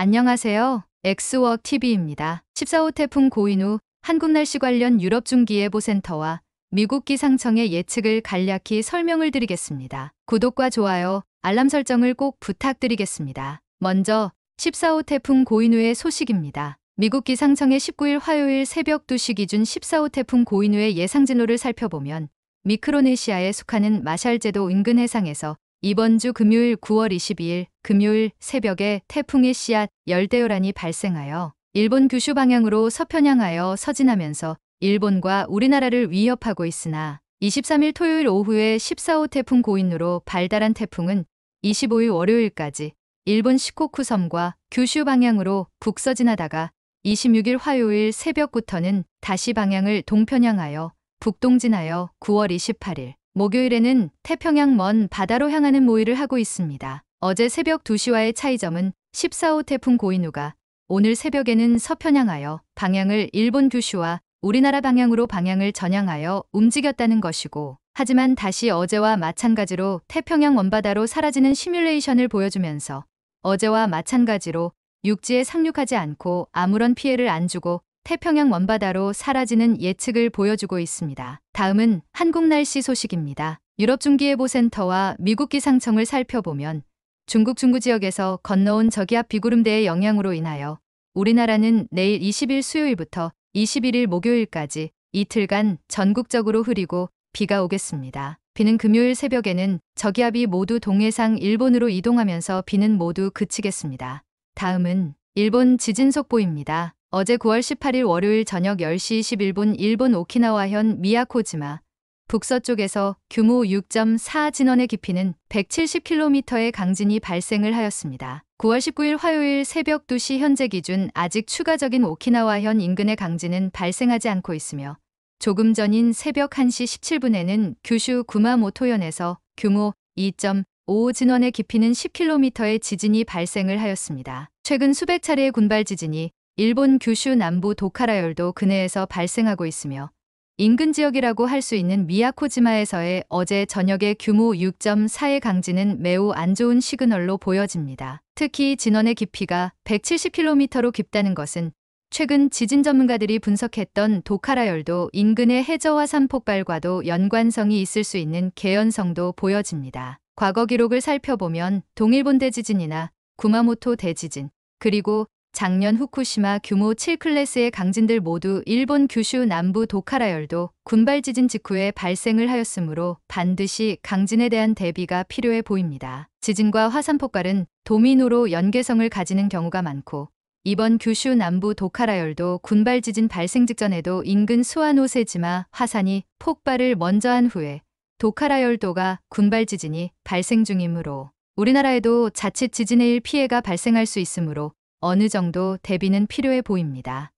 안녕하세요. 엑스워크 TV입니다. 14호 태풍 고인 후 한국 날씨 관련 유럽 중기예보센터와 미국 기상청의 예측을 간략히 설명을 드리겠습니다. 구독과 좋아요, 알람 설정을 꼭 부탁드리겠습니다. 먼저 14호 태풍 고인우의 소식입니다. 미국 기상청의 19일 화요일 새벽 2시 기준 14호 태풍 고인우의 예상 진로를 살펴보면 미크로네시아에 속하는 마샬제도 인근 해상에서 이번 주 금요일 9월 22일 금요일 새벽에 태풍의 씨앗 열대요란이 발생하여 일본 규슈 방향으로 서편향하여 서진하면서 일본과 우리나라를 위협하고 있으나 23일 토요일 오후에 14호 태풍 고인으로 발달한 태풍은 25일 월요일까지 일본 시코쿠 섬과 규슈 방향으로 북서진하다가 26일 화요일 새벽부터는 다시 방향을 동편향하여 북동진하여 9월 28일 목요일에는 태평양 먼 바다로 향하는 모의를 하고 있습니다. 어제 새벽 2시와의 차이점은 14호 태풍 고인우가 오늘 새벽에는 서편향하여 방향을 일본 규슈와 우리나라 방향으로 방향을 전향하여 움직였다는 것이고 하지만 다시 어제와 마찬가지로 태평양 원바다로 사라지는 시뮬레이션을 보여주면서 어제와 마찬가지로 육지에 상륙하지 않고 아무런 피해를 안 주고 태평양 먼바다로 사라지는 예측을 보여주고 있습니다. 다음은 한국 날씨 소식입니다. 유럽중기예보센터와 미국 기상청을 살펴보면 중국 중부 지역에서 건너온 저기압 비구름대의 영향으로 인하여 우리나라는 내일 20일 수요일부터 21일 목요일까지 이틀간 전국적으로 흐리고 비가 오겠습니다. 비는 금요일 새벽에는 저기압이 모두 동해상 일본으로 이동하면서 비는 모두 그치겠습니다. 다음은 일본 지진 속보입니다. 어제 9월 18일 월요일 저녁 10시 21분 일본 오키나와현 미야코지마 북서쪽에서 규모 6.4 진원의 깊이는 170km의 강진이 발생을 하였습니다. 9월 19일 화요일 새벽 2시 현재 기준 아직 추가적인 오키나와현 인근의 강진은 발생하지 않고 있으며 조금 전인 새벽 1시 17분에는 규슈 구마모토현에서 규모 2.5 진원의 깊이는 10km의 지진이 발생을 하였습니다. 최근 수백 차례의 군발 지진이 일본 규슈 남부 도카라열도 근해에서 발생하고 있으며 인근 지역이라고 할 수 있는 미야코지마에서의 어제 저녁의 규모 6.4의 강진은 매우 안 좋은 시그널로 보여집니다. 특히 진원의 깊이가 170km로 깊다는 것은 최근 지진 전문가들이 분석했던 도카라열도 인근의 해저와 산폭발과도 연관성이 있을 수 있는 개연성도 보여집니다. 과거 기록을 살펴보면 동일본대 지진이나 구마모토 대지진, 그리고 작년 후쿠시마 규모 7클래스의 강진들 모두 일본 규슈 남부 도카라열도 군발 지진 직후에 발생을 하였으므로 반드시 강진에 대한 대비가 필요해 보입니다. 지진과 화산 폭발은 도미노로 연계성을 가지는 경우가 많고 이번 규슈 남부 도카라열도 군발 지진 발생 직전에도 인근 수아노세지마 화산이 폭발을 먼저 한 후에 도카라열도가 군발 지진이 발생 중이므로 우리나라에도 자칫 지진해일 피해가 발생할 수 있으므로 어느 정도 대비는 필요해 보입니다.